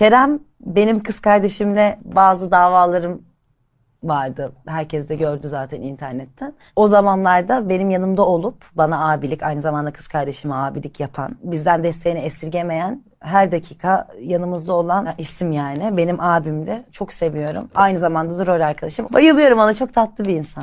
Kerem benim kız kardeşimle bazı davalarım vardı. Herkes de gördü zaten internette. O zamanlarda benim yanımda olup bana abilik, aynı zamanda kız kardeşime abilik yapan, bizden desteğini esirgemeyen, her dakika yanımızda olan isim yani. Benim abimdi. Çok seviyorum. Aynı zamanda da rol arkadaşım. Bayılıyorum ona. Çok tatlı bir insan.